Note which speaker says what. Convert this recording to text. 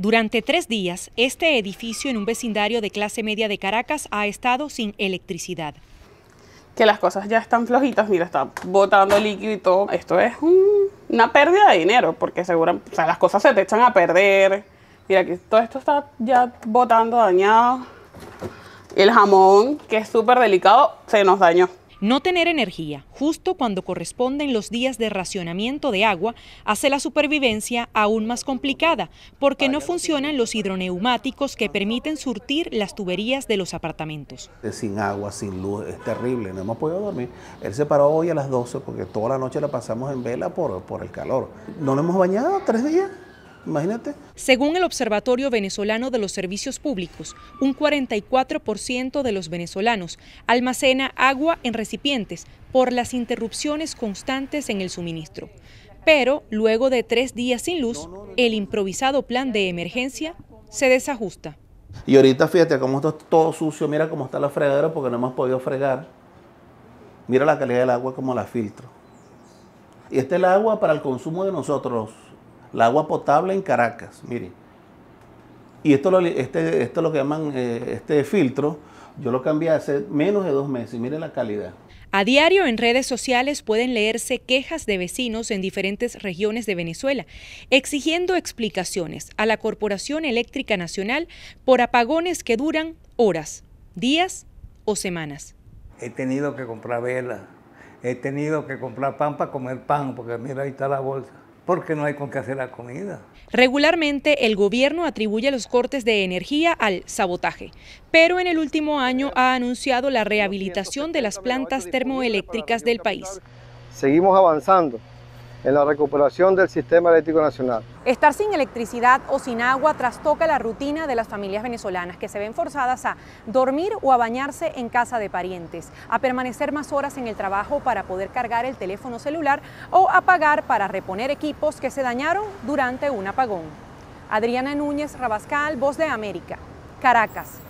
Speaker 1: Durante tres días, este edificio en un vecindario de clase media de Caracas ha estado sin electricidad.
Speaker 2: Que las cosas ya están flojitas, mira, está botando líquido y Esto es una pérdida de dinero, porque seguramente las cosas se te echan a perder. Mira, que todo esto está ya botando, dañado.
Speaker 1: El jamón, que es súper delicado, se nos dañó. No tener energía justo cuando corresponden los días de racionamiento de agua hace la supervivencia aún más complicada porque no funcionan los hidroneumáticos que permiten surtir las tuberías de los apartamentos.
Speaker 3: Este sin agua, sin luz, es terrible, no hemos podido dormir. Él se paró hoy a las 12 porque toda la noche la pasamos en vela por, el calor. No le hemos bañado tres días. Imagínate.
Speaker 1: Según el Observatorio Venezolano de los Servicios Públicos, un 44% de los venezolanos almacena agua en recipientes por las interrupciones constantes en el suministro. Pero luego de tres días sin luz, el improvisado plan de emergencia se desajusta.
Speaker 3: Y ahorita fíjate cómo está todo sucio, mira cómo está la fregadera porque no hemos podido fregar. Mira la calidad del agua como la filtro. Y esta es el agua para el consumo de nosotros, la agua potable en Caracas, miren. Y esto, lo, este, esto lo que llaman eh, este filtro, yo lo cambié hace menos de dos meses, y miren la calidad.
Speaker 1: A diario en redes sociales pueden leerse quejas de vecinos en diferentes regiones de Venezuela, exigiendo explicaciones a la Corporación Eléctrica Nacional por apagones que duran horas, días o semanas.
Speaker 3: He tenido que comprar vela, he tenido que comprar pan para comer pan, porque mira, ahí está la bolsa porque no hay con qué hacer la comida.
Speaker 1: Regularmente el gobierno atribuye los cortes de energía al sabotaje, pero en el último año ha anunciado la rehabilitación de las plantas termoeléctricas del país.
Speaker 3: Seguimos avanzando en la recuperación del sistema eléctrico nacional.
Speaker 1: Estar sin electricidad o sin agua trastoca la rutina de las familias venezolanas que se ven forzadas a dormir o a bañarse en casa de parientes, a permanecer más horas en el trabajo para poder cargar el teléfono celular o a pagar para reponer equipos que se dañaron durante un apagón. Adriana Núñez Rabascal, Voz de América, Caracas.